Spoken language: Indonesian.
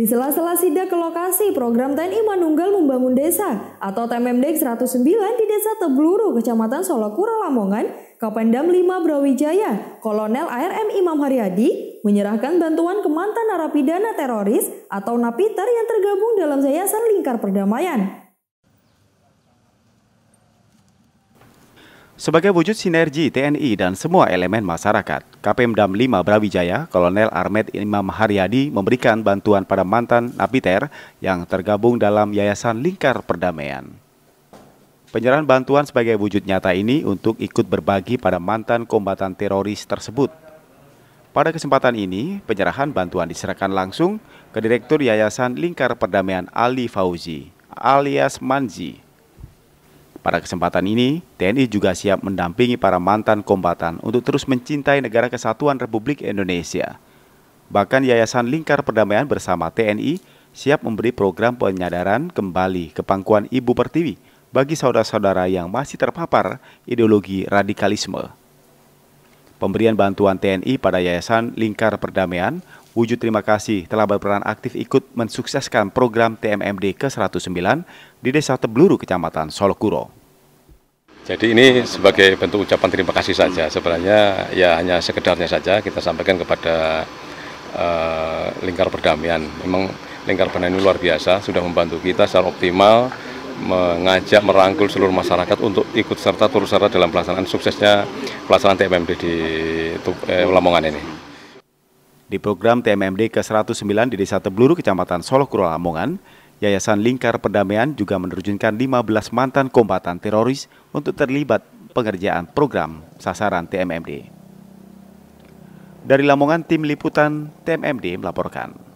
Di sela-sela sidak ke lokasi, program TNI Manunggal Membangun Desa atau TMMD 109 di Desa Tebluru, Kecamatan Solokura, Lamongan, Kapendam 5 Brawijaya, Kolonel ARM Imam Haryadi menyerahkan bantuan ke mantan narapidana teroris atau napiter yang tergabung dalam Yayasan Lingkar Perdamaian. Sebagai wujud sinergi TNI dan semua elemen masyarakat, Kapemdam 5 Brawijaya, Kolonel Armet Imam Haryadi memberikan bantuan pada mantan napiter yang tergabung dalam Yayasan Lingkar Perdamaian. Penyerahan bantuan sebagai wujud nyata ini untuk ikut berbagi pada mantan kombatan teroris tersebut. Pada kesempatan ini, penyerahan bantuan diserahkan langsung ke Direktur Yayasan Lingkar Perdamaian Ali Fauzi alias Manzi pada kesempatan ini, TNI juga siap mendampingi para mantan kombatan untuk terus mencintai negara kesatuan Republik Indonesia. Bahkan Yayasan Lingkar Perdamaian bersama TNI siap memberi program penyadaran kembali ke pangkuan Ibu Pertiwi bagi saudara-saudara yang masih terpapar ideologi radikalisme. Pemberian bantuan TNI pada Yayasan Lingkar Perdamaian Wujud terima kasih telah berperan aktif ikut mensukseskan program TMMD ke-109 di Desa Tebluru, Kecamatan Solokuro. Jadi ini sebagai bentuk ucapan terima kasih saja. Sebenarnya ya hanya sekedarnya saja kita sampaikan kepada uh, lingkar perdamaian. Memang lingkar perdamaian ini luar biasa, sudah membantu kita secara optimal mengajak merangkul seluruh masyarakat untuk ikut serta turut serta dalam pelaksanaan suksesnya pelaksanaan TMMD di eh, Lamongan ini. Di program TMMD ke-109 di Desa Tebluru, Kecamatan Kuro Lamongan, Yayasan Lingkar Perdamaian juga menerjunkan 15 mantan kombatan teroris untuk terlibat pengerjaan program sasaran TMMD. Dari Lamongan, tim liputan TMMD melaporkan.